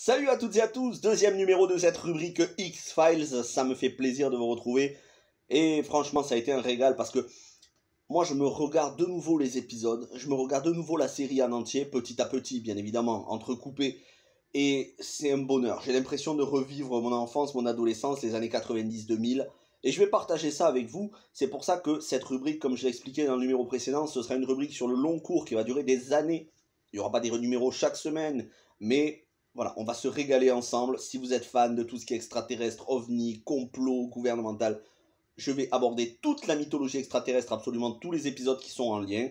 Salut à toutes et à tous, deuxième numéro de cette rubrique X-Files, ça me fait plaisir de vous retrouver et franchement ça a été un régal parce que moi je me regarde de nouveau les épisodes, je me regarde de nouveau la série en entier, petit à petit bien évidemment, entrecoupé et c'est un bonheur, j'ai l'impression de revivre mon enfance, mon adolescence, les années 90-2000 et je vais partager ça avec vous, c'est pour ça que cette rubrique comme je l'ai expliqué dans le numéro précédent, ce sera une rubrique sur le long cours qui va durer des années, il n'y aura pas des numéros chaque semaine mais voilà, on va se régaler ensemble. Si vous êtes fan de tout ce qui est extraterrestre, ovni, complot, gouvernemental, je vais aborder toute la mythologie extraterrestre, absolument tous les épisodes qui sont en lien.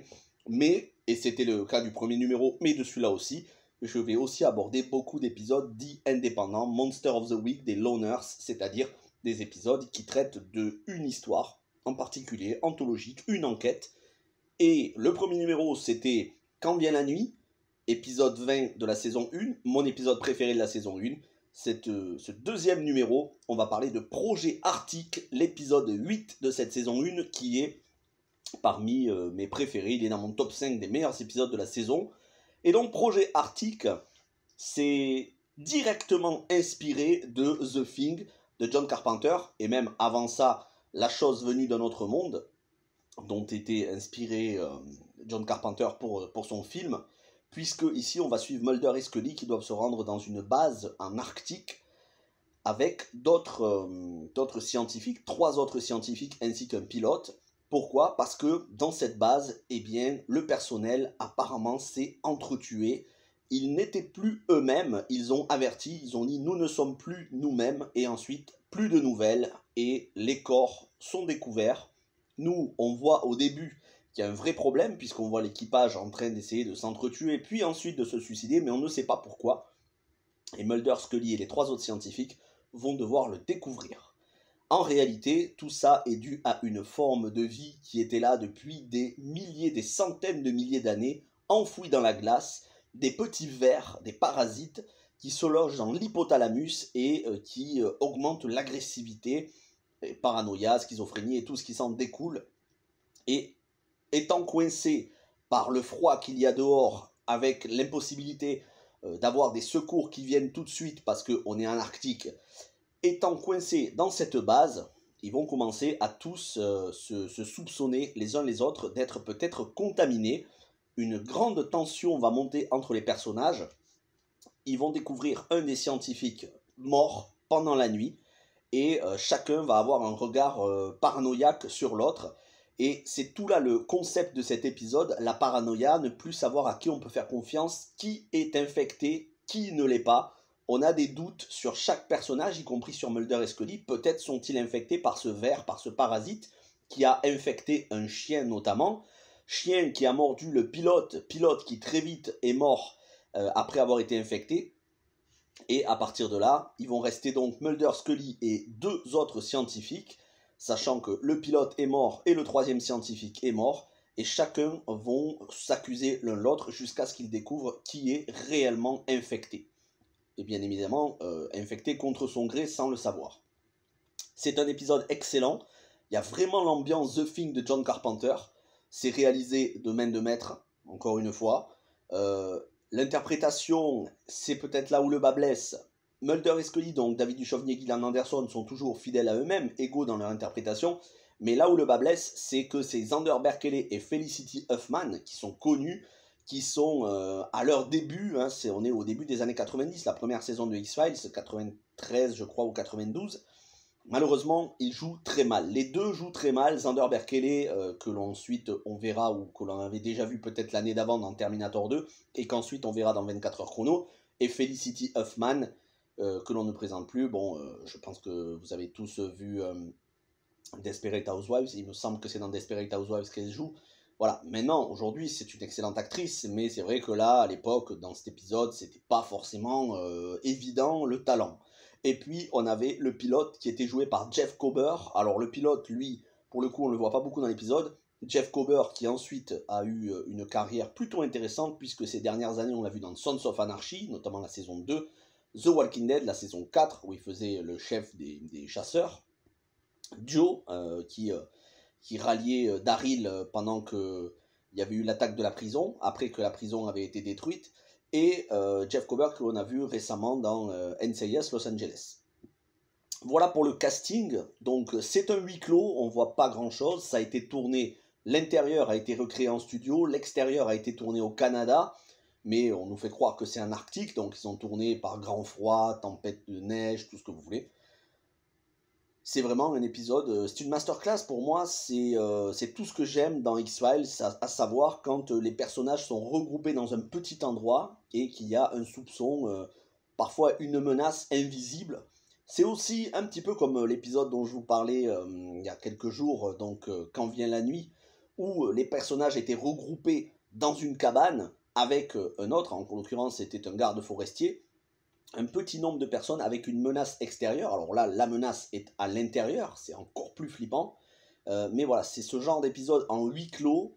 Mais, et c'était le cas du premier numéro, mais de celui-là aussi, je vais aussi aborder beaucoup d'épisodes dits indépendants, Monster of the Week, des Loners, c'est-à-dire des épisodes qui traitent de une histoire, en particulier anthologique, une enquête. Et le premier numéro, c'était Quand vient la nuit, épisode 20 de la saison 1, mon épisode préféré de la saison 1. Cette, euh, ce deuxième numéro, on va parler de Projet Arctique, l'épisode 8 de cette saison 1 qui est parmi euh, mes préférés. Il est dans mon top 5 des meilleurs épisodes de la saison. Et donc Projet Arctique, c'est directement inspiré de The Thing de John Carpenter, et même avant ça, La chose venue d'un autre monde, dont était inspiré euh, John Carpenter pour, pour son film puisque ici on va suivre Mulder et Scully qui doivent se rendre dans une base en Arctique avec d'autres euh, scientifiques, trois autres scientifiques ainsi qu'un pilote. Pourquoi Parce que dans cette base, eh bien, le personnel apparemment s'est entretué. Ils n'étaient plus eux-mêmes, ils ont averti, ils ont dit nous ne sommes plus nous-mêmes et ensuite plus de nouvelles et les corps sont découverts. Nous, on voit au début y a un vrai problème, puisqu'on voit l'équipage en train d'essayer de s'entretuer, puis ensuite de se suicider, mais on ne sait pas pourquoi. Et Mulder, Scully et les trois autres scientifiques vont devoir le découvrir. En réalité, tout ça est dû à une forme de vie qui était là depuis des milliers, des centaines de milliers d'années, enfouie dans la glace, des petits vers, des parasites, qui se logent dans l'hypothalamus et euh, qui euh, augmentent l'agressivité, paranoïa, schizophrénie et tout ce qui s'en découle. Et étant coincés par le froid qu'il y a dehors, avec l'impossibilité euh, d'avoir des secours qui viennent tout de suite parce qu'on est en Arctique, étant coincés dans cette base, ils vont commencer à tous euh, se, soupçonner les uns les autres d'être peut-être contaminés. Une grande tension va monter entre les personnages. Ils vont découvrir un des scientifiques mort pendant la nuit et euh, chacun va avoir un regard paranoïaque sur l'autre et c'est tout là le concept de cet épisode, la paranoïa, ne plus savoir à qui on peut faire confiance, qui est infecté, qui ne l'est pas. On a des doutes sur chaque personnage, y compris sur Mulder et Scully. Peut-être sont-ils infectés par ce ver, par ce parasite qui a infecté un chien notamment. Chien qui a mordu le pilote, pilote qui très vite est mort euh, après avoir été infecté. Et à partir de là, ils vont rester donc Mulder, Scully et deux autres scientifiques sachant que le pilote est mort et le troisième scientifique est mort, et chacun vont s'accuser l'un l'autre jusqu'à ce qu'ils découvrent qui est réellement infecté. Et bien évidemment, euh, infecté contre son gré sans le savoir. C'est un épisode excellent. Il y a vraiment l'ambiance The Thing de John Carpenter. C'est réalisé de main de maître, encore une fois. Euh, l'interprétation, c'est peut-être là où le bas blesse, Mulder et Scully, donc David Duchovny et Gillian Anderson, sont toujours fidèles à eux-mêmes, égaux dans leur interprétation, mais là où le bas blesse, c'est que c'est Xander Berkeley et Felicity Huffman qui sont connus, qui sont euh, à leur début, hein, on est au début des années 90, la première saison de X-Files, 93 je crois ou 92. Malheureusement, ils jouent très mal. Les deux jouent très mal. Xander Berkeley, euh, que l'on ensuite on verra ou que l'on avait déjà vu peut-être l'année d'avant dans Terminator 2, et qu'ensuite on verra dans 24 heures chrono, et Felicity Huffman, euh, que l'on ne présente plus. Bon, euh, je pense que vous avez tous vu euh, Desperate Housewives. Il me semble que c'est dans Desperate Housewives qu'elle joue. Voilà, maintenant, aujourd'hui, c'est une excellente actrice, mais c'est vrai que là, à l'époque, dans cet épisode, c'était pas forcément évident le talent. Et puis, on avait le pilote qui était joué par Jeff Cober Alors, le pilote, lui, pour le coup, on le voit pas beaucoup dans l'épisode. Jeff Cober qui ensuite a eu une carrière plutôt intéressante, puisque ces dernières années, on l'a vu dans Sons of Anarchy, notamment la saison 2, The Walking Dead, la saison 4, où il faisait le chef des, chasseurs, Joe, euh, euh, qui, ralliait euh, Daryl pendant qu'il y avait eu l'attaque de la prison, après que la prison avait été détruite, et Jeff Cobert, que l'on a vu récemment dans NCIS Los Angeles. Voilà pour le casting. Donc, c'est un huis clos, on voit pas grand chose. Ça a été tourné, l'intérieur a été recréé en studio, l'extérieur a été tourné au Canada mais on nous fait croire que c'est un Arctique, donc ils sont tournés par grand froid, tempête de neige, tout ce que vous voulez. C'est vraiment un épisode, euh, c'est une masterclass pour moi, euh, c'est tout ce que j'aime dans X-Files, à, savoir quand euh, les personnages sont regroupés dans un petit endroit et qu'il y a un soupçon, parfois une menace invisible. C'est aussi un petit peu comme l'épisode dont je vous parlais il y a quelques jours, donc Quand vient la nuit, où les personnages étaient regroupés dans une cabane avec euh, un autre, en l'occurrence c'était un garde forestier, un petit nombre de personnes avec une menace extérieure. Alors là, la menace est à l'intérieur, c'est encore plus flippant. Euh, mais voilà, c'est ce genre d'épisode en huis clos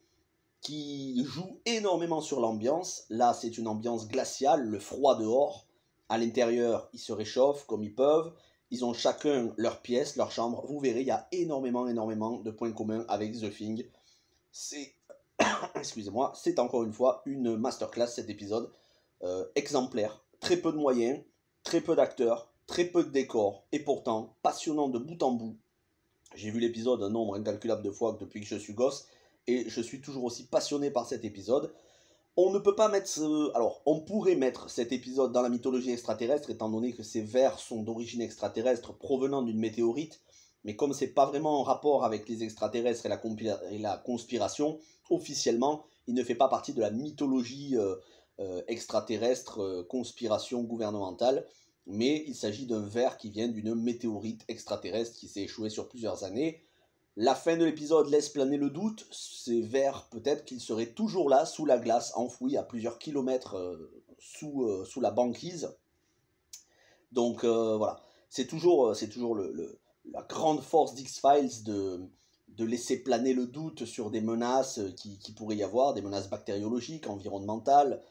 qui joue énormément sur l'ambiance. Là, c'est une ambiance glaciale, le froid dehors. À l'intérieur, ils se réchauffent comme ils peuvent. Ils ont chacun leur pièce, leur chambre. Vous verrez, il y a énormément, énormément de points communs avec The Thing. C'est excusez-moi, c'est encore une fois une masterclass cet épisode euh, exemplaire. Très peu de moyens, très peu d'acteurs, très peu de décors, et pourtant passionnant de bout en bout. J'ai vu l'épisode un nombre incalculable de fois depuis que je suis gosse, et je suis toujours aussi passionné par cet épisode. On ne peut pas mettre. Ce... Euh, alors, on pourrait mettre cet épisode dans la mythologie extraterrestre, étant donné que ces vers sont d'origine extraterrestre provenant d'une météorite mais comme c'est pas vraiment en rapport avec les extraterrestres et la, conspiration, officiellement, il ne fait pas partie de la mythologie euh, euh, extraterrestre, euh, conspiration gouvernementale. Mais il s'agit d'un verre qui vient d'une météorite extraterrestre qui s'est échouée sur plusieurs années. La fin de l'épisode laisse planer le doute. Ces vers, peut-être qu'ils seraient toujours là, sous la glace, enfouis à plusieurs kilomètres sous, sous la banquise. Donc voilà, c'est toujours, c'est toujours le la grande force d'X-Files de, laisser planer le doute sur des menaces euh, qui, qui pourrait y avoir, des menaces bactériologiques, environnementales.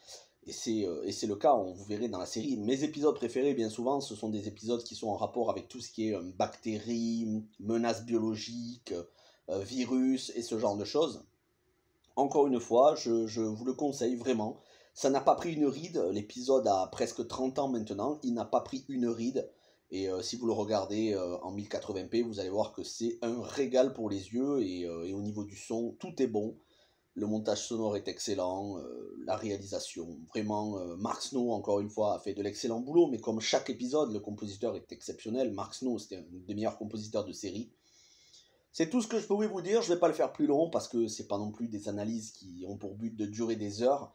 Euh, et c'est le cas, on vous verrez dans la série. Mes épisodes préférés, bien souvent, ce sont des épisodes qui sont en rapport avec tout ce qui est euh, bactéries, menaces biologiques, virus et ce genre de choses. Encore une fois, je, je vous le conseille vraiment. Ça n'a pas pris une ride, l'épisode a presque 30 ans maintenant, il n'a pas pris une ride. Et euh, si vous le regardez euh, en 1080p, vous allez voir que c'est un régal pour les yeux euh, et, au niveau du son, tout est bon. Le montage sonore est excellent, la réalisation, vraiment, Mark Snow, encore une fois, a fait de l'excellent boulot, mais comme chaque épisode, le compositeur est exceptionnel. Mark Snow, c'était un des meilleurs compositeurs de série. C'est tout ce que je pouvais vous dire, je ne vais pas le faire plus long, parce que ce n'est pas non plus des analyses qui ont pour but de durer des heures.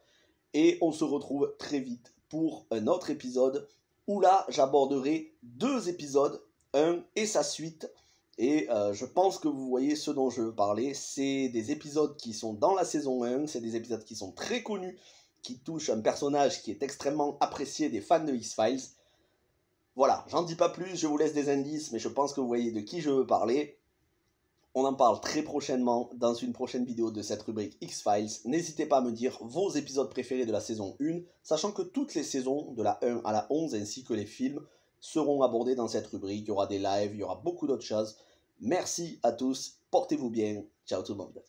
Et on se retrouve très vite pour un autre épisode où là j'aborderai deux épisodes, un et sa suite. Et euh, je pense que vous voyez ce dont je veux parler. C'est des épisodes qui sont dans la saison 1, c'est des épisodes qui sont très connus, qui touchent un personnage qui est extrêmement apprécié des fans de X-Files. Voilà, j'en dis pas plus, je vous laisse des indices, mais je pense que vous voyez de qui je veux parler. On en parle très prochainement dans une prochaine vidéo de cette rubrique X-Files. N'hésitez pas à me dire vos épisodes préférés de la saison 1, sachant que toutes les saisons, de la 1 à la 11, ainsi que les films, seront abordés dans cette rubrique. Il y aura des lives, il y aura beaucoup d'autres choses. Merci à tous, portez-vous bien, ciao tout le monde.